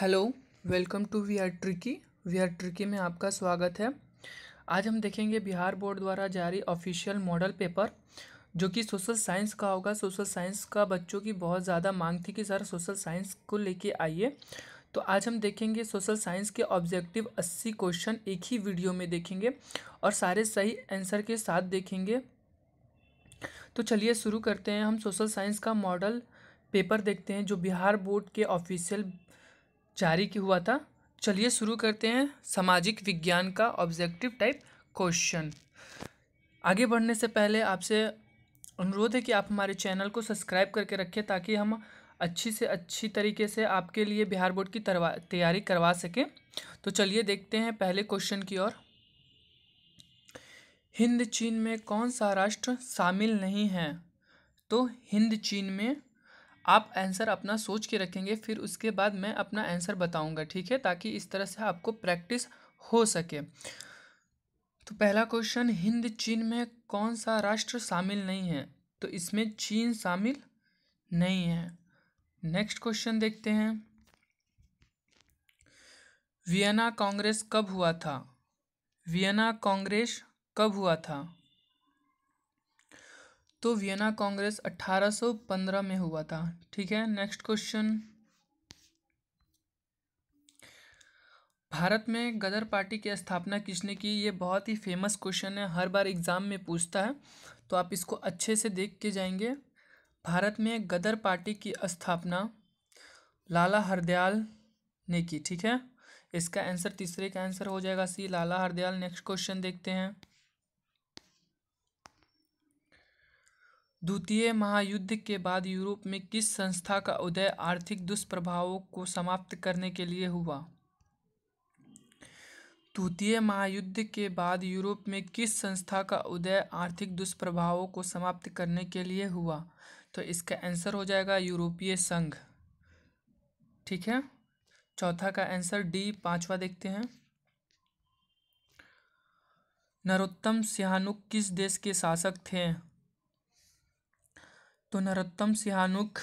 hello welcome to we are tricky we are tricky में आपका स्वागत है आज हम देखेंगे बिहार बोर्ड द्वारा जारी ऑफिशियल मॉडल पेपर जो कि सोशल साइंस का होगा सोशल साइंस का बच्चों की बहुत ज़्यादा मांग थी कि सर सोशल साइंस को लेके आइए तो आज हम देखेंगे सोशल साइंस के ऑब्जेक्टिव अस्सी क्वेश्चन एक ही वीडियो में देखेंगे और सारे सही आंसर के साथ देखेंगे तो चलिए शुरू करते हैं हम सोशल साइंस का मॉडल पेपर देखते हैं जो बिहार बोर्ड के ऑफिशियल जारी की हुआ था चलिए शुरू करते हैं सामाजिक विज्ञान का ऑब्जेक्टिव टाइप क्वेश्चन आगे बढ़ने से पहले आपसे अनुरोध है कि आप हमारे चैनल को सब्सक्राइब करके रखें ताकि हम अच्छी से अच्छी तरीके से आपके लिए बिहार बोर्ड की तैयारी करवा सकें तो चलिए देखते हैं पहले क्वेश्चन की ओर हिंद चीन में कौन सा राष्ट्र शामिल नहीं है तो हिंद चीन में आप आंसर अपना सोच के रखेंगे फिर उसके बाद मैं अपना आंसर बताऊंगा ठीक है ताकि इस तरह से आपको प्रैक्टिस हो सके तो पहला क्वेश्चन हिंद चीन में कौन सा राष्ट्र शामिल नहीं है तो इसमें चीन शामिल नहीं है नेक्स्ट क्वेश्चन देखते हैं वियना कांग्रेस कब हुआ था वियना कांग्रेस कब हुआ था तो वियना कांग्रेस 1815 में हुआ था ठीक है नेक्स्ट क्वेश्चन भारत में गदर पार्टी की स्थापना किसने की ये बहुत ही फेमस क्वेश्चन है हर बार एग्ज़ाम में पूछता है तो आप इसको अच्छे से देख के जाएंगे भारत में गदर पार्टी की स्थापना लाला हरदयाल ने की ठीक है इसका आंसर तीसरे का आंसर हो जाएगा C Lala Hardayal next question देखते हैं द्वितीय महायुद्ध के बाद यूरोप में किस संस्था का उदय आर्थिक दुष्प्रभावों को समाप्त करने के लिए हुआ द्वितीय महायुद्ध के बाद यूरोप में किस संस्था का उदय आर्थिक दुष्प्रभावों को समाप्त करने के लिए हुआ तो इसका आंसर हो जाएगा यूरोपीय संघ ठीक है चौथा का आंसर डी पांचवा देखते हैं नरोत्तम सिहानुक किस देश के शासक थे तो नरोत्तम सिहानुक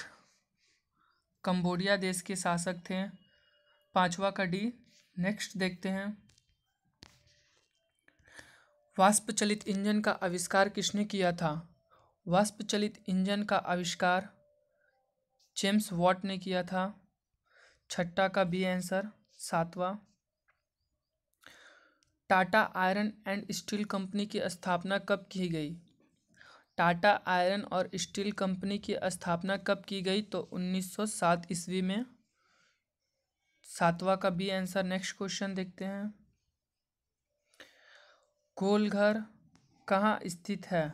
कंबोडिया देश के शासक थे पांचवा का डी नेक्स्ट देखते हैं वाष्प चलित इंजन का आविष्कार किसने किया था वाष्प चलित इंजन का आविष्कार जेम्स वॉट ने किया था छठा का बी आंसर सातवां Tata iron and steel company की स्थापना कब की गई टाटा आयरन और स्टील कंपनी की स्थापना कब की गई तो 1907 ईस्वी में सातवां का बी आंसर नेक्स्ट क्वेश्चन देखते हैं गोलघर कहाँ स्थित है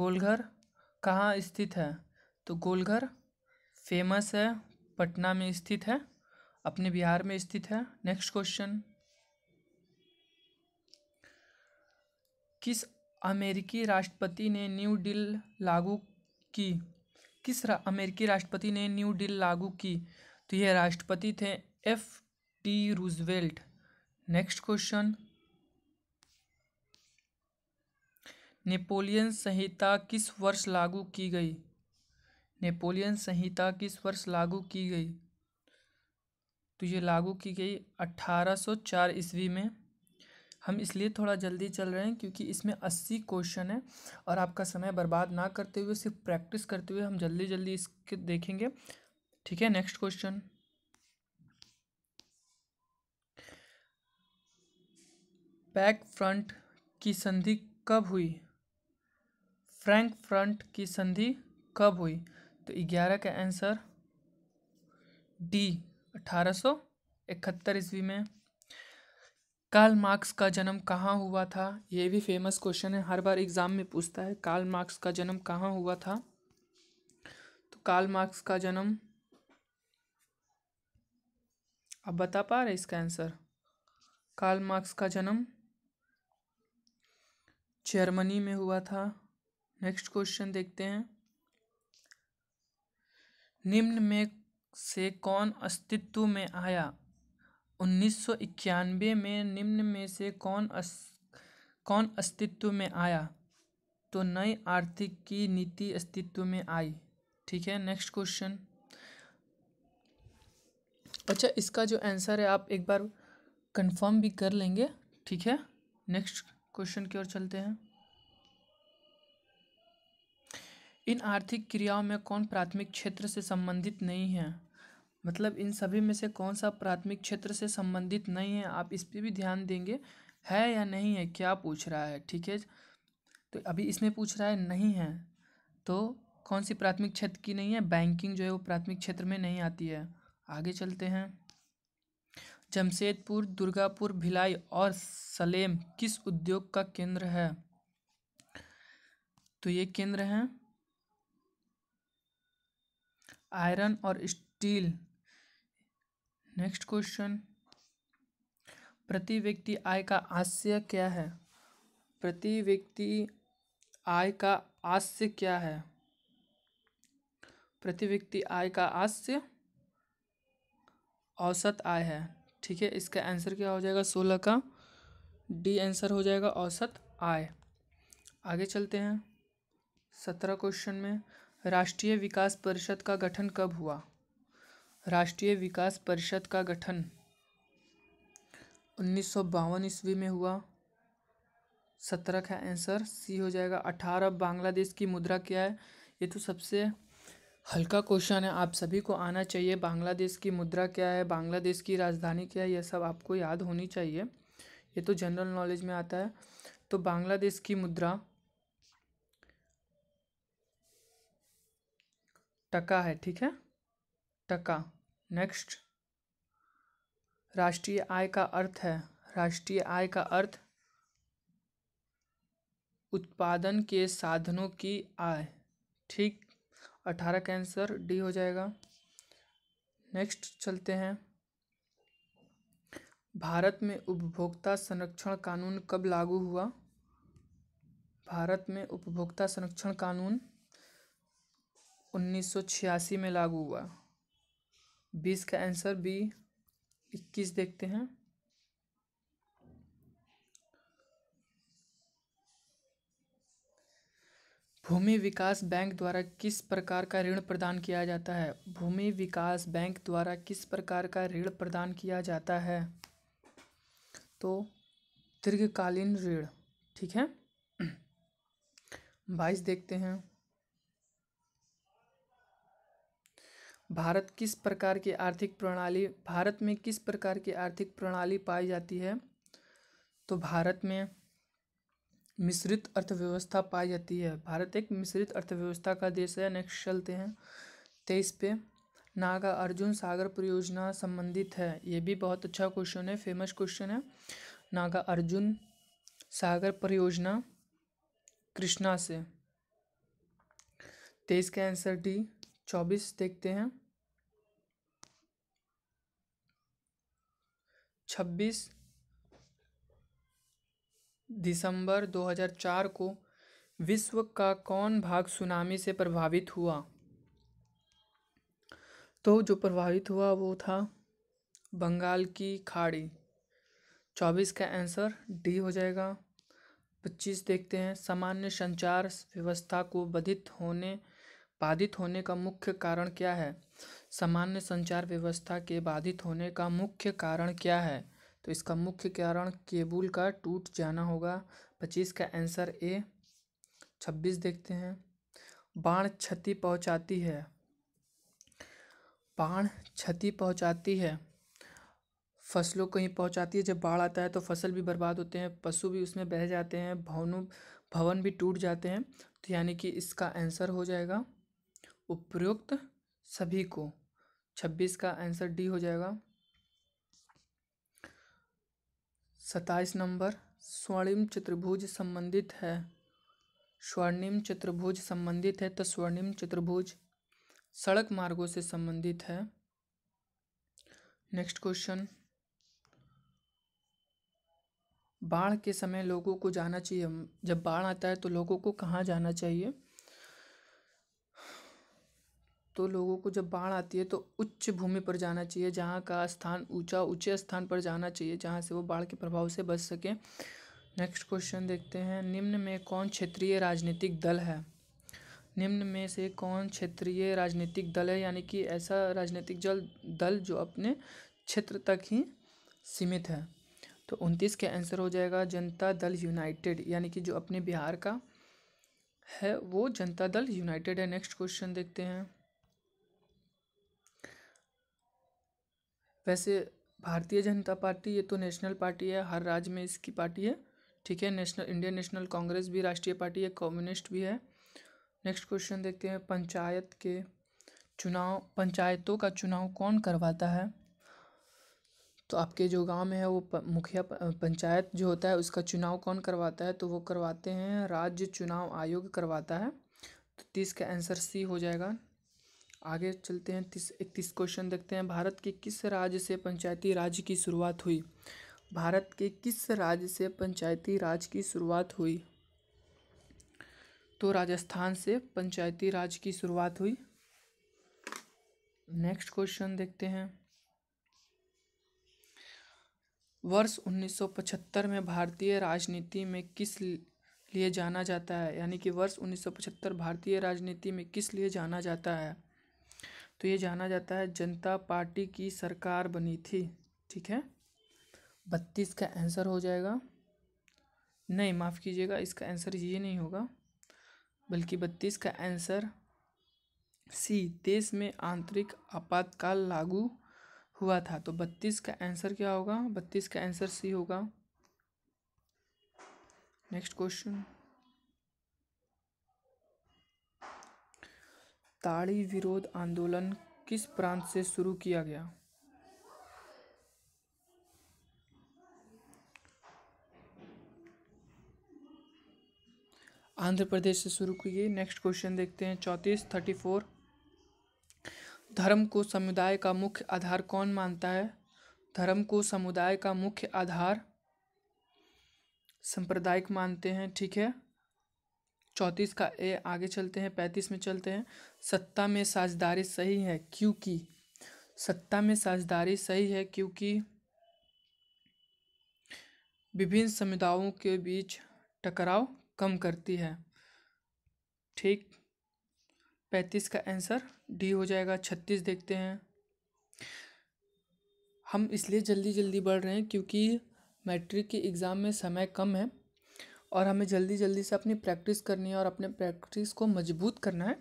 गोलघर कहाँ स्थित है तो गोलघर फेमस है पटना में स्थित है अपने बिहार में स्थित है नेक्स्ट क्वेश्चन किस अमेरिकी राष्ट्रपति ने न्यू डील लागू की किस अमेरिकी राष्ट्रपति ने न्यू डील लागू की तो ये राष्ट्रपति थे F T Roosevelt next question Napoleon संहिता किस वर्ष लागू की गई नेपोलियन संहिता किस वर्ष लागू की गई तो ये लागू की गई अट्ठारह सौ चार ईस्वी में हम इसलिए थोड़ा जल्दी चल रहे हैं क्योंकि इसमें अस्सी क्वेश्चन है और आपका समय बर्बाद ना करते हुए सिर्फ प्रैक्टिस करते हुए हम जल्दी जल्दी इसके देखेंगे ठीक है नेक्स्ट क्वेश्चन पैक फ्रंट की संधि कब हुई फ्रैंक फ्रंट की संधि कब हुई तो ग्यारह का आंसर डी अठारह सौ इकहत्तर ईस्वी में कार्ल मार्क्स का जन्म कहाँ हुआ था ये भी फेमस क्वेश्चन है हर बार एग्ज़ाम में पूछता है कार्ल मार्क्स का जन्म कहाँ हुआ था तो कार्ल मार्क्स का जन्म आप बता पा रहे इसका आंसर कार्ल मार्क्स का जन्म जर्मनी में हुआ था नेक्स्ट क्वेश्चन देखते हैं निम्न में से कौन अस्तित्व में आया उन्नीस सौ इक्यानवे में निम्न में से कौन कौन अस्तित्व में आया तो नई आर्थिक की नीति अस्तित्व में आई ठीक है नेक्स्ट क्वेश्चन अच्छा इसका जो आंसर है आप एक बार कंफर्म भी कर लेंगे ठीक है नेक्स्ट क्वेश्चन की ओर चलते हैं इन आर्थिक क्रियाओं में कौन प्राथमिक क्षेत्र से संबंधित नहीं है मतलब इन सभी में से कौन सा प्राथमिक क्षेत्र से संबंधित नहीं है आप इस पर भी ध्यान देंगे है या नहीं है क्या पूछ रहा है ठीक है तो अभी इसमें पूछ रहा है नहीं है तो कौन सी प्राथमिक क्षेत्र की नहीं है बैंकिंग जो है वो प्राथमिक क्षेत्र में नहीं आती है आगे चलते हैं जमशेदपुर दुर्गापुर भिलाई और सलेम किस उद्योग का केंद्र है तो ये केंद्र हैं आयरन और स्टील नेक्स्ट क्वेश्चन प्रति व्यक्ति आय का आशय क्या है प्रति व्यक्ति आय का आशय क्या है प्रति व्यक्ति आय का आशय औसत आय है ठीक है इसका आंसर क्या हो जाएगा सोलह का डी आंसर हो जाएगा औसत आय आगे चलते हैं सत्रह क्वेश्चन में राष्ट्रीय विकास परिषद का गठन कब हुआ राष्ट्रीय विकास परिषद का गठन उन्नीस सौ बावन ईस्वी में हुआ सत्रह का आंसर सी हो जाएगा अठारह बांग्लादेश की मुद्रा क्या है ये तो सबसे हल्का क्वेश्चन है आप सभी को आना चाहिए बांग्लादेश की मुद्रा क्या है बांग्लादेश की राजधानी क्या है यह सब आपको याद होनी चाहिए ये तो जनरल नॉलेज में आता है तो बांग्लादेश की मुद्रा टका है ठीक है टका नेक्स्ट राष्ट्रीय आय का अर्थ है राष्ट्रीय आय का अर्थ उत्पादन के साधनों की आय ठीक अठारह का आंसर डी हो जाएगा नेक्स्ट चलते हैं भारत में उपभोक्ता संरक्षण कानून कब लागू हुआ भारत में उपभोक्ता संरक्षण कानून 1986 में लागू हुआ बीस का आंसर बी इक्कीस देखते हैं भूमि विकास बैंक द्वारा किस प्रकार का ऋण प्रदान किया जाता है भूमि विकास बैंक द्वारा किस प्रकार का ऋण प्रदान किया जाता है तो दीर्घकालीन ऋण ठीक है बाईस देखते हैं भारत किस प्रकार की आर्थिक प्रणाली भारत में किस प्रकार की आर्थिक प्रणाली पाई जाती है तो भारत में मिश्रित अर्थव्यवस्था पाई जाती है भारत एक मिश्रित अर्थव्यवस्था का देश है नेक्स्ट चलते हैं तेईस पे नागा अर्जुन सागर परियोजना संबंधित है ये भी बहुत अच्छा क्वेश्चन है फेमस क्वेश्चन है नागा अर्जुन सागर परियोजना कृष्णा से तेईस का आंसर डी चौबीस देखते हैं छब्बीस दिसंबर 2004 को विश्व का कौन भाग सुनामी से प्रभावित हुआ तो जो प्रभावित हुआ वो था बंगाल की खाड़ी चौबीस का आंसर डी हो जाएगा पच्चीस देखते हैं सामान्य संचार व्यवस्था को बाधित होने बाधित होने का मुख्य कारण क्या है सामान्य संचार व्यवस्था के बाधित होने का मुख्य कारण क्या है तो इसका मुख्य कारण केबुल का टूट जाना होगा पच्चीस का आंसर ए छब्बीस देखते हैं बाढ़ क्षति पहुंचाती है बाढ़ क्षति पहुंचाती है फसलों को ही पहुंचाती है जब बाढ़ आता है तो फसल भी बर्बाद होते हैं पशु भी उसमें बह जाते हैं भवनों भवन भी टूट जाते हैं तो यानी कि इसका आंसर हो जाएगा उपयुक्त सभी को छब्बीस का आंसर डी हो जाएगा सत्ताईस नंबर स्वर्णिम चतुर्भुज संबंधित है स्वर्णिम चतुर्भुज संबंधित है तो स्वर्णिम चतुर्भुज सड़क मार्गों से संबंधित है नेक्स्ट क्वेश्चन बाढ़ के समय लोगों को जाना चाहिए जब बाढ़ आता है तो लोगों को कहाँ जाना चाहिए तो लोगों को जब बाढ़ आती है तो उच्च भूमि पर जाना चाहिए जहाँ का स्थान ऊँचा ऊँचे स्थान पर जाना चाहिए जहाँ से वो बाढ़ के प्रभाव से बच सकें नेक्स्ट क्वेश्चन देखते हैं निम्न में कौन क्षेत्रीय राजनीतिक दल है निम्न में से कौन क्षेत्रीय राजनीतिक दल है यानी कि ऐसा राजनीतिक जल दल जो अपने क्षेत्र तक ही सीमित है तो उनतीस के आंसर हो जाएगा जनता दल यूनाइटेड यानी कि जो अपने बिहार का है वो जनता दल यूनाइटेड है नेक्स्ट क्वेश्चन देखते हैं वैसे भारतीय जनता पार्टी ये तो नेशनल पार्टी है हर राज्य में इसकी पार्टी है ठीक है नेशनल इंडियन नेशनल कांग्रेस भी राष्ट्रीय पार्टी है कम्युनिस्ट भी है नेक्स्ट क्वेश्चन देखते हैं पंचायत के चुनाव पंचायतों का चुनाव कौन करवाता है तो आपके जो गांव में है वो मुखिया पंचायत जो होता है उसका चुनाव कौन करवाता है तो वो करवाते हैं राज्य चुनाव आयोग करवाता है तो तीस का आंसर सी हो जाएगा आगे चलते हैं तीस इकतीस क्वेश्चन देखते हैं भारत के किस राज्य से पंचायती राज की शुरुआत हुई भारत के किस राज्य से पंचायती राज की शुरुआत हुई तो राजस्थान से पंचायती राज की शुरुआत हुई नेक्स्ट क्वेश्चन देखते हैं वर्ष 1975 में भारतीय राजनीति में किस लिए जाना जाता है यानी कि वर्ष 1975 भारतीय राजनीति में किस लिए जाना जाता है तो ये जाना जाता है जनता पार्टी की सरकार बनी थी ठीक है बत्तीस का आंसर हो जाएगा नहीं माफ़ कीजिएगा इसका आंसर ये नहीं होगा बल्कि बत्तीस का आंसर सी देश में आंतरिक आपातकाल लागू हुआ था तो बत्तीस का आंसर क्या होगा बत्तीस का आंसर सी होगा नेक्स्ट क्वेश्चन ताड़ी विरोध आंदोलन किस प्रांत से शुरू किया गया आंध्र प्रदेश से शुरू किए नेक्स्ट क्वेश्चन देखते हैं चौंतीस थर्टी फोर धर्म को समुदाय का मुख्य आधार कौन मानता है धर्म को समुदाय का मुख्य आधार सांप्रदायिक मानते हैं ठीक है चौंतीस का ए आगे चलते हैं पैंतीस में चलते हैं सत्ता में साझदारी सही है क्योंकि सत्ता में साझदारी सही है क्योंकि विभिन्न समुदायों के बीच टकराव कम करती है ठीक पैंतीस का आंसर डी हो जाएगा छत्तीस देखते हैं हम इसलिए जल्दी जल्दी बढ़ रहे हैं क्योंकि मैट्रिक के एग्ज़ाम में समय कम है और हमें जल्दी जल्दी से अपनी प्रैक्टिस करनी है और अपने प्रैक्टिस को मजबूत करना है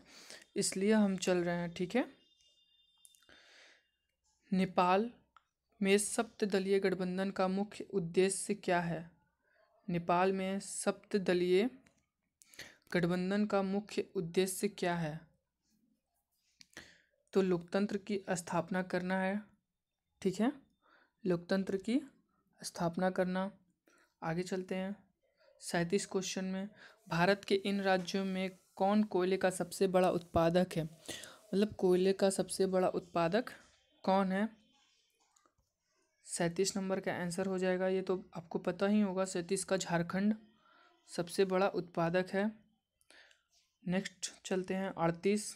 इसलिए हम चल रहे हैं ठीक है नेपाल में सप्तलीय गठबंधन का मुख्य उद्देश्य क्या है नेपाल में सप्तलीय गठबंधन का मुख्य उद्देश्य क्या है तो लोकतंत्र की स्थापना करना है ठीक है लोकतंत्र की स्थापना करना आगे चलते हैं सैंतीस क्वेश्चन में भारत के इन राज्यों में कौन कोयले का सबसे बड़ा उत्पादक है मतलब कोयले का सबसे बड़ा उत्पादक कौन है सैंतीस नंबर का आंसर हो जाएगा ये तो आपको पता ही होगा सैंतीस का झारखंड सबसे बड़ा उत्पादक है नेक्स्ट चलते हैं अड़तीस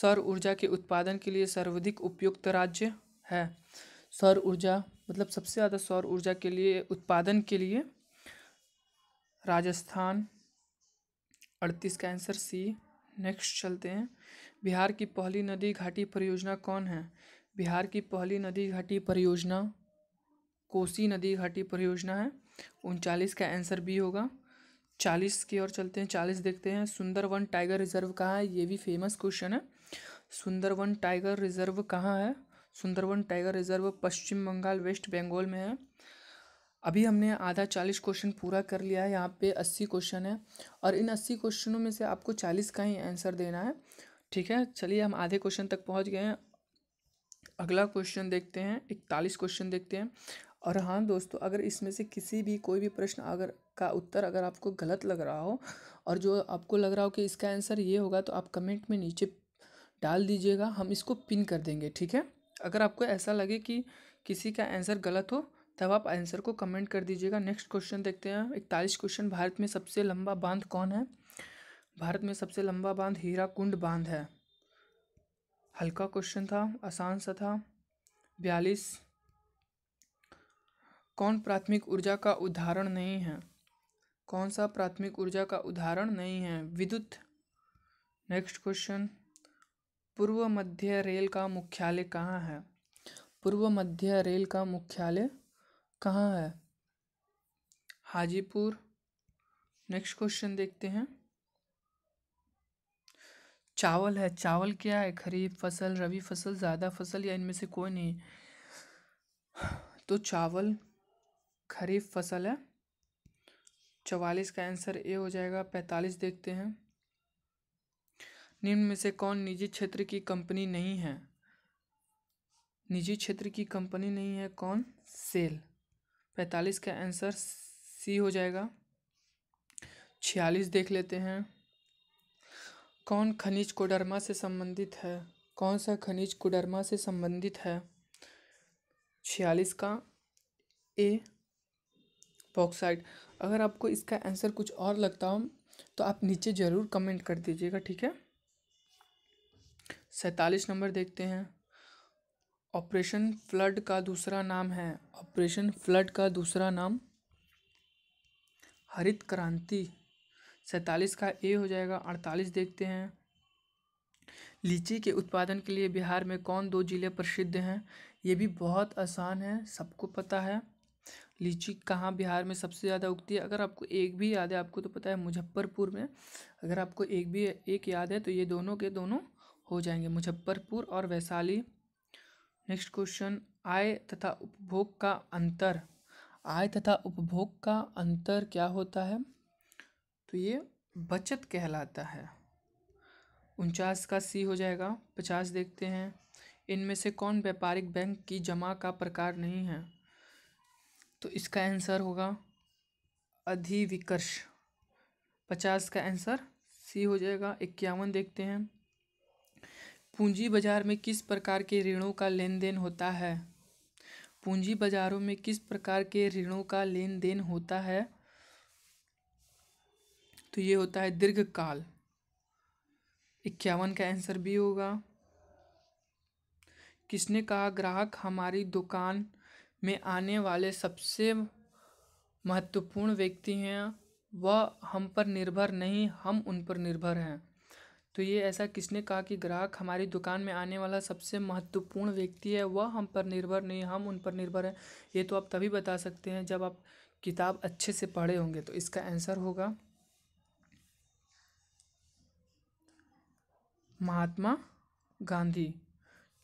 सौर ऊर्जा के उत्पादन के लिए सर्वाधिक उपयुक्त राज्य है सौर ऊर्जा मतलब सबसे ज़्यादा सौर ऊर्जा के लिए उत्पादन के लिए राजस्थान अड़तीस का आंसर सी नेक्स्ट चलते हैं बिहार की पहली नदी घाटी परियोजना कौन है बिहार की पहली नदी घाटी परियोजना कोसी नदी घाटी परियोजना है उनचालीस का आंसर बी होगा चालीस की ओर चलते हैं चालीस देखते हैं सुंदरवन टाइगर रिजर्व कहाँ है ये भी फेमस क्वेश्चन है सुंदरवन टाइगर रिजर्व कहाँ है Sundarban tiger reserve Paschim Bengal west Bengal में है अभी हमने आधा चालीस क्वेश्चन पूरा कर लिया है यहाँ पे अस्सी क्वेश्चन है और इन अस्सी क्वेश्चनों में से आपको चालीस का ही आंसर देना है ठीक है चलिए हम आधे क्वेश्चन तक पहुँच गए हैं अगला क्वेश्चन देखते हैं इकतालीस क्वेश्चन देखते हैं और हाँ दोस्तों अगर इसमें से किसी भी कोई भी प्रश्न अगर का उत्तर अगर आपको गलत लग रहा हो और जो आपको लग रहा हो कि इसका आंसर ये होगा तो आप कमेंट में नीचे डाल दीजिएगा हम इसको पिन कर देंगे ठीक है अगर आपको ऐसा लगे कि किसी का आंसर गलत हो तब आप आंसर को कमेंट कर दीजिएगा नेक्स्ट क्वेश्चन देखते हैं इकतालीस क्वेश्चन भारत में सबसे लंबा बांध कौन है भारत में सबसे लंबा बांध हीरा कुंड बांध है हल्का क्वेश्चन था आसान सा था बयालीस कौन प्राथमिक ऊर्जा का उदाहरण नहीं है कौन सा प्राथमिक ऊर्जा का उदाहरण नहीं है विद्युत नेक्स्ट क्वेश्चन पूर्व मध्य रेल का मुख्यालय कहाँ है पूर्व मध्य रेल का मुख्यालय कहाँ है हाजीपुर नेक्स्ट क्वेश्चन देखते हैं चावल है चावल क्या है खरीफ फसल रबी फसल ज़्यादा फसल या इनमें से कोई नहीं तो चावल खरीफ फसल है चवालीस का आंसर ए हो जाएगा पैंतालीस देखते हैं निम्न में से कौन निजी क्षेत्र की कंपनी नहीं है निजी क्षेत्र की कंपनी नहीं है कौन सेल पैंतालीस का आंसर सी हो जाएगा छियालीस देख लेते हैं कौन खनिज कोडरमा से संबंधित है कौन सा खनिज कोडरमा से संबंधित है छियालीस का ए बॉक्साइड अगर आपको इसका आंसर कुछ और लगता हो तो आप नीचे ज़रूर कमेंट कर दीजिएगा ठीक है सैंतालीस नंबर देखते हैं ऑपरेशन फ्लड का दूसरा नाम है ऑपरेशन फ्लड का दूसरा नाम हरित क्रांति सैतालीस का ए हो जाएगा अड़तालीस देखते हैं लीची के उत्पादन के लिए बिहार में कौन दो ज़िले प्रसिद्ध हैं ये भी बहुत आसान है सबको पता है लीची कहाँ बिहार में सबसे ज़्यादा उगती है अगर आपको एक भी याद है आपको तो पता है मुजफ्फरपुर में अगर आपको एक भी एक याद है तो ये दोनों के दोनों हो जाएंगे मुजफ्फरपुर और वैशाली नेक्स्ट क्वेश्चन आय तथा उपभोग का अंतर आय तथा उपभोग का अंतर क्या होता है तो ये बचत कहलाता है उनचास का सी हो जाएगा पचास देखते हैं इनमें से कौन व्यापारिक बैंक की जमा का प्रकार नहीं है तो इसका आंसर होगा अधिविकर्ष पचास का आंसर सी हो जाएगा इक्यावन देखते हैं पूंजी बाजार में किस प्रकार के ऋणों का लेन देन होता है पूंजी बाजारों में किस प्रकार के ऋणों का लेन देन होता है तो ये होता है दीर्घकाल इक्यावन का आंसर भी होगा किसने कहा ग्राहक हमारी दुकान में आने वाले सबसे महत्वपूर्ण व्यक्ति हैं वह हम पर निर्भर नहीं हम उन पर निर्भर हैं तो ये ऐसा किसने कहा कि ग्राहक हमारी दुकान में आने वाला सबसे महत्वपूर्ण व्यक्ति है वह हम पर निर्भर नहीं हम उन पर निर्भर हैं ये तो आप तभी बता सकते हैं जब आप किताब अच्छे से पढ़े होंगे तो इसका आंसर होगा महात्मा गांधी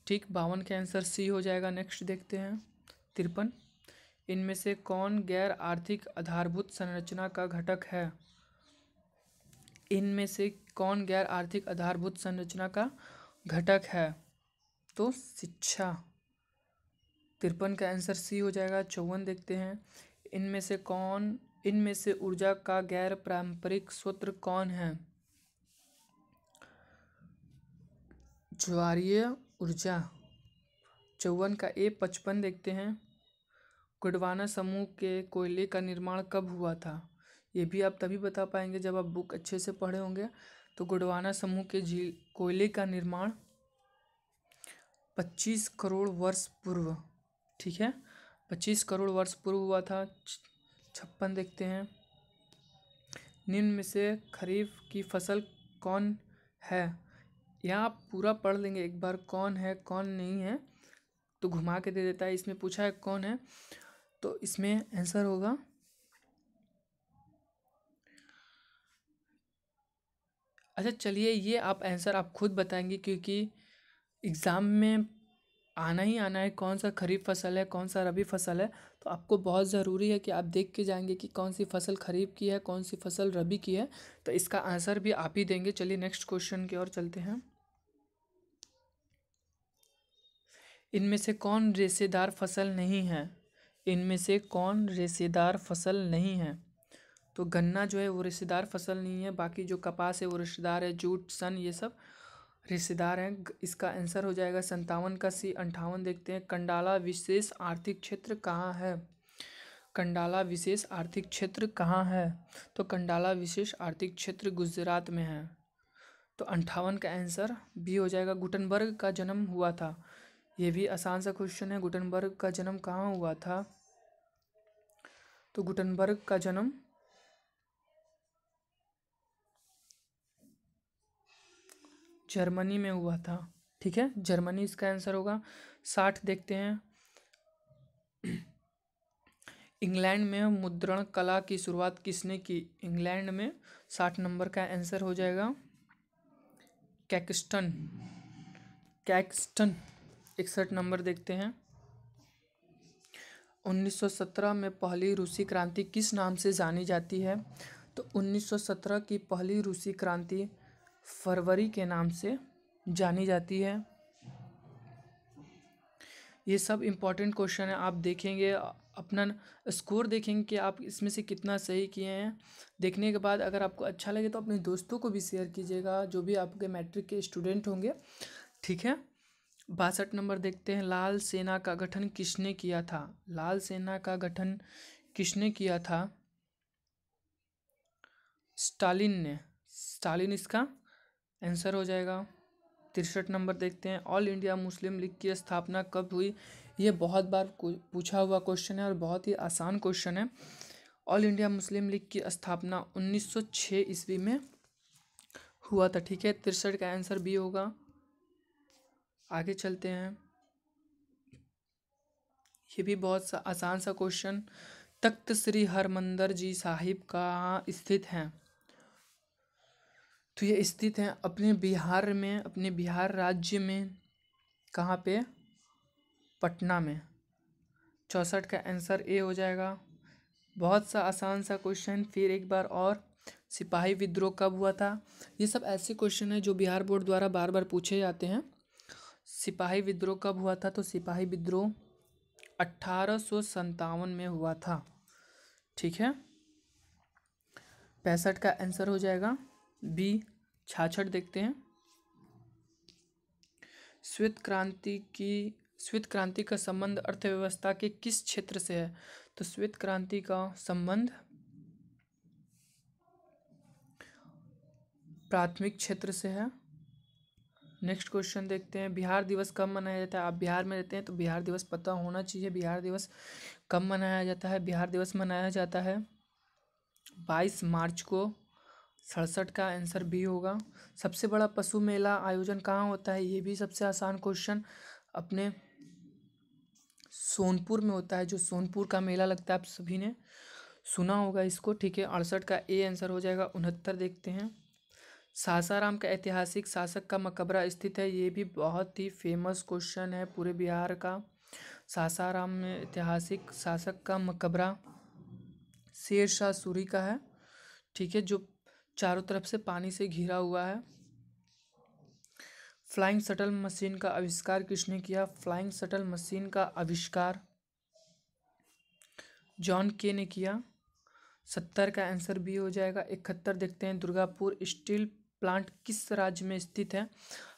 ठीक बावन का आंसर सी हो जाएगा नेक्स्ट देखते हैं तिरपन इनमें से कौन गैर आर्थिक आधारभूत संरचना का घटक है इनमें से कौन गैर आर्थिक आधारभूत संरचना का घटक है तो शिक्षा तिरपन का आंसर सी हो जाएगा चौवन देखते हैं इनमें से कौन इनमें से ऊर्जा का गैर पारंपरिक सूत्र कौन है ज्वारीय ऊर्जा चौवन का ए पचपन देखते हैं गुडवाना समूह के कोयले का निर्माण कब हुआ था ये भी आप तभी बता पाएंगे जब आप बुक अच्छे से पढ़े होंगे तो गुडवाना समूह के झील कोयले का निर्माण पच्चीस करोड़ वर्ष पूर्व ठीक है पच्चीस करोड़ वर्ष पूर्व हुआ था छप्पन देखते हैं निम्न में से खरीफ की फसल कौन है यहाँ आप पूरा पढ़ लेंगे एक बार कौन है कौन नहीं है तो घुमा के दे देता है इसमें पूछा है कौन है तो इसमें आंसर होगा अच्छा चलिए ये आप आंसर आप खुद बताएंगे क्योंकि एग्ज़ाम में आना ही आना है कौन सा खरीफ फसल है कौन सा रबी फसल है तो आपको बहुत ज़रूरी है कि आप देख के जाएंगे कि कौन सी फसल खरीफ की है कौन सी फसल रबी की है तो इसका आंसर भी आप ही देंगे चलिए नेक्स्ट क्वेश्चन की ओर चलते हैं इनमें से कौन रेसेदार फसल नहीं है इनमें से कौन रेसेदार फसल नहीं है तो गन्ना जो है वो रिश्तेदार फसल नहीं है बाकी जो कपास है वो रिश्तेदार है जूट सन ये सब रिश्तेदार हैं इसका आंसर हो जाएगा संतावन का सी अंठावन देखते हैं कंडाला विशेष आर्थिक क्षेत्र कहाँ है कंडाला विशेष आर्थिक क्षेत्र कहाँ है तो कंडाला विशेष आर्थिक क्षेत्र गुजरात में है तो अंठावन का आंसर बी हो जाएगा गुटनबर्ग का जन्म हुआ था ये भी आसान सा क्वेश्चन है गुटनबर्ग का जन्म कहाँ हुआ था तो गुटनबर्ग का जन्म जर्मनी में हुआ था ठीक है जर्मनी इसका आंसर होगा साठ देखते हैं इंग्लैंड में मुद्रण कला की शुरुआत किसने की इंग्लैंड में साठ नंबर का आंसर हो जाएगा कैक्स्टन कैक्स्टन इकसठ नंबर देखते हैं 1917 में पहली रूसी क्रांति किस नाम से जानी जाती है तो 1917 की पहली रूसी क्रांति फरवरी के नाम से जानी जाती है ये सब इम्पॉर्टेंट क्वेश्चन है आप देखेंगे अपना स्कोर देखेंगे कि आप इसमें से कितना सही किए हैं देखने के बाद अगर आपको अच्छा लगे तो अपने दोस्तों को भी शेयर कीजिएगा जो भी आपके मैट्रिक के स्टूडेंट होंगे ठीक है बासठ नंबर देखते हैं लाल सेना का गठन किसने किया था लाल सेना का गठन किसने किया था स्टालिन ने स्टालिन इसका आंसर हो जाएगा तिरसठ नंबर देखते हैं ऑल इंडिया मुस्लिम लीग की स्थापना कब हुई ये बहुत बार पूछा हुआ क्वेश्चन है और बहुत ही आसान क्वेश्चन है ऑल इंडिया मुस्लिम लीग की स्थापना 1906 ईस्वी में हुआ था ठीक है तिरसठ का आंसर बी होगा आगे चलते हैं ये भी बहुत सा आसान सा क्वेश्चन तख्त श्री हरमंदर जी साहिब कहाँ स्थित हैं तो ये स्थित है अपने बिहार में अपने बिहार राज्य में कहाँ पे पटना में चौंसठ का आंसर ए हो जाएगा बहुत सा आसान सा क्वेश्चन फिर एक बार और सिपाही विद्रोह कब हुआ था ये सब ऐसे क्वेश्चन है जो बिहार बोर्ड द्वारा बार बार पूछे जाते हैं सिपाही विद्रोह कब हुआ था तो सिपाही विद्रोह अट्ठारह में हुआ था ठीक है पैंसठ का आंसर हो जाएगा बी छाछठ देखते हैं श्वेत क्रांति की श्वेत क्रांति का संबंध अर्थव्यवस्था के किस क्षेत्र से है तो श्वेत क्रांति का संबंध प्राथमिक क्षेत्र से है नेक्स्ट क्वेश्चन देखते हैं बिहार दिवस कब मनाया जाता है आप बिहार में रहते हैं तो बिहार दिवस पता होना चाहिए बिहार दिवस कब मनाया जाता है बिहार दिवस मनाया जाता है बाईस मार्च को सड़सठ का आंसर बी होगा सबसे बड़ा पशु मेला आयोजन कहाँ होता है ये भी सबसे आसान क्वेश्चन अपने सोनपुर में होता है जो सोनपुर का मेला लगता है आप सभी ने सुना होगा इसको ठीक है अड़सठ का ए आंसर हो जाएगा उनहत्तर देखते हैं सासाराम का ऐतिहासिक शासक का मकबरा स्थित है ये भी बहुत ही फेमस क्वेश्चन है पूरे बिहार का सासाराम में ऐतिहासिक शासक का मकबरा शेर शाह सूरी का है ठीक है जो चारों तरफ से पानी से घिरा हुआ है फ्लाइंग शटल मशीन का आविष्कार किसने किया फ्लाइंग शटल मशीन का आविष्कार जॉन के ने किया सत्तर का आंसर भी हो जाएगा इकहत्तर देखते हैं दुर्गापुर स्टील प्लांट किस राज्य में स्थित है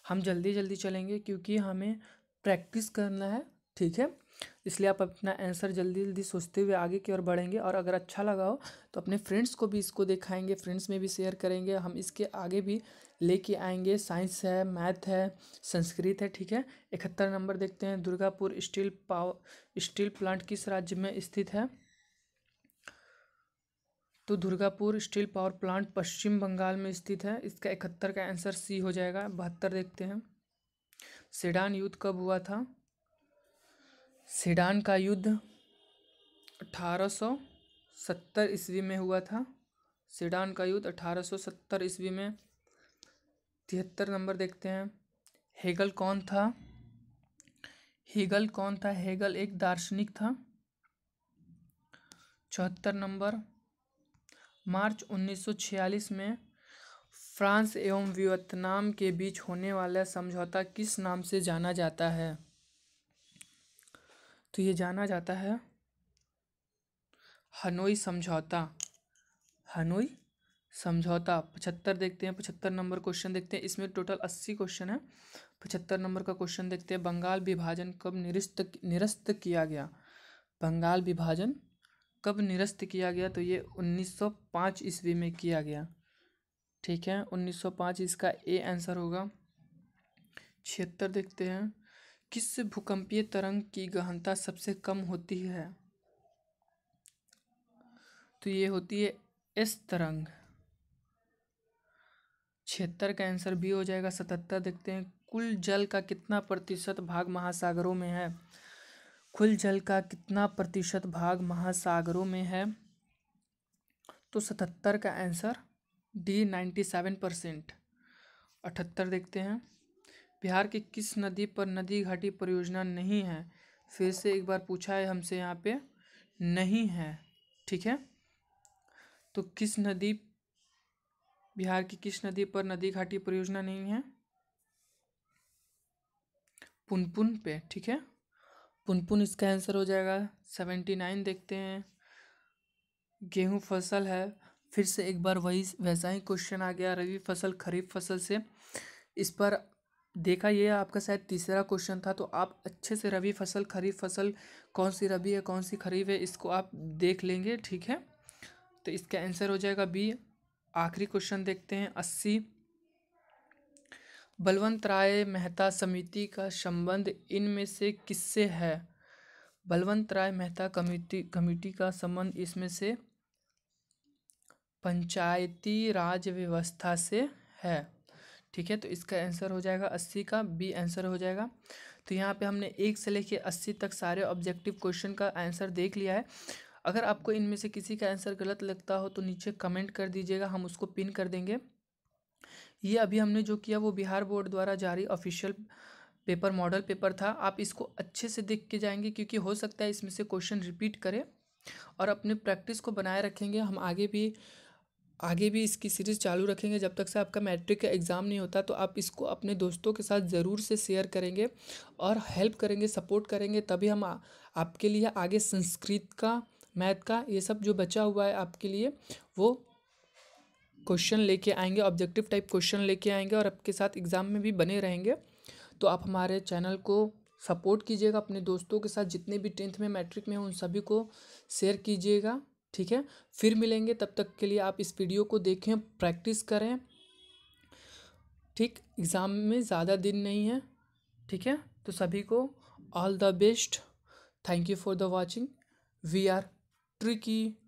हम जल्दी जल्दी चलेंगे क्योंकि हमें प्रैक्टिस करना है ठीक है इसलिए आप अपना आंसर जल्दी जल्दी सोचते हुए आगे की ओर बढ़ेंगे और अगर अच्छा लगा हो तो अपने फ्रेंड्स को भी इसको दिखाएंगे फ्रेंड्स में भी शेयर करेंगे हम इसके आगे भी लेके आएंगे साइंस है मैथ है संस्कृत है ठीक है इकहत्तर नंबर देखते हैं Durgapur steel power steel plant किस राज्य में स्थित है तो Durgapur steel power plant Paschim Bengal में स्थित है इसका इकहत्तर का आंसर सी हो जाएगा बहत्तर देखते हैं सेडान युद्ध कब हुआ था सीडान का युद्ध अठारह सौ सत्तर ईस्वी में हुआ था सीडान का युद्ध अठारह सौ सत्तर ईस्वी में तिहत्तर नंबर देखते हैं हेगल कौन था हेगल कौन था हेगल एक दार्शनिक था चौहत्तर नंबर मार्च 1946 में फ्रांस एवं वियतनाम के बीच होने वाला समझौता किस नाम से जाना जाता है तो ये जाना जाता है हनोई समझौता हनोई समझौता पचहत्तर देखते हैं पचहत्तर नंबर क्वेश्चन देखते हैं इसमें टोटल अस्सी क्वेश्चन है पचहत्तर नंबर का क्वेश्चन देखते हैं बंगाल विभाजन कब निरस्त निरस्त किया गया बंगाल विभाजन कब निरस्त किया गया तो ये 1905 ईस्वी में किया गया ठीक है 1905 इसका ए आंसर होगा छिहत्तर देखते हैं किस भूकंपीय तरंग की गहनता सबसे कम होती है तो ये होती है एस तरंग छिहत्तर का आंसर बी हो जाएगा सतहत्तर देखते हैं कुल जल का कितना प्रतिशत भाग महासागरों में है कुल जल का कितना प्रतिशत भाग महासागरों में है तो सतहत्तर का answer D ninety seven percent अठहत्तर देखते हैं बिहार की किस नदी पर नदी घाटी परियोजना नहीं है फिर से एक बार पूछा है हमसे यहाँ पे नहीं है ठीक है तो किस नदी बिहार की किस नदी पर नदी घाटी परियोजना नहीं है पुनपुन पे ठीक है पुनपुन इसका आंसर हो जाएगा सेवेंटी नाइन देखते हैं गेहूं फसल है फिर से एक बार वही वैसा ही क्वेश्चन आ गया रबी फसल खरीफ फसल से इस पर देखा ये आपका शायद तीसरा क्वेश्चन था तो आप अच्छे से रबी फसल खरीफ फसल कौन सी रबी है कौन सी खरीफ है इसको आप देख लेंगे ठीक है तो इसका आंसर हो जाएगा बी आखिरी क्वेश्चन देखते हैं अस्सी बलवंत राय मेहता समिति का संबंध इनमें से किससे है बलवंत राय मेहता कमेटी कमेटी का संबंध इसमें से पंचायती राज व्यवस्था से है ठीक है तो इसका आंसर हो जाएगा अस्सी का बी आंसर हो जाएगा तो यहाँ पे हमने एक से लेके अस्सी तक सारे ऑब्जेक्टिव क्वेश्चन का आंसर देख लिया है अगर आपको इनमें से किसी का आंसर गलत लगता हो तो नीचे कमेंट कर दीजिएगा हम उसको पिन कर देंगे ये अभी हमने जो किया वो बिहार बोर्ड द्वारा जारी ऑफिशियल पेपर मॉडल पेपर था आप इसको अच्छे से देख के जाएंगे क्योंकि हो सकता है इसमें से क्वेश्चन रिपीट करें और अपने प्रैक्टिस को बनाए रखेंगे हम आगे भी आगे भी इसकी सीरीज़ चालू रखेंगे जब तक से आपका मैट्रिक का एग्ज़ाम नहीं होता तो आप इसको अपने दोस्तों के साथ ज़रूर से शेयर करेंगे और हेल्प करेंगे सपोर्ट करेंगे तभी हम आपके लिए आगे संस्कृत का मैथ का ये सब जो बचा हुआ है आपके लिए वो क्वेश्चन लेके आएंगे ऑब्जेक्टिव टाइप क्वेश्चन लेके आएंगे और आपके साथ एग्ज़ाम में भी बने रहेंगे तो आप हमारे चैनल को सपोर्ट कीजिएगा अपने दोस्तों के साथ जितने भी टेंथ में मैट्रिक में हैं उन सभी को शेयर कीजिएगा ठीक है फिर मिलेंगे तब तक के लिए आप इस वीडियो को देखें प्रैक्टिस करें ठीक एग्ज़ाम में ज़्यादा दिन नहीं है ठीक है तो सभी को all the best thank you for the watching we are tricky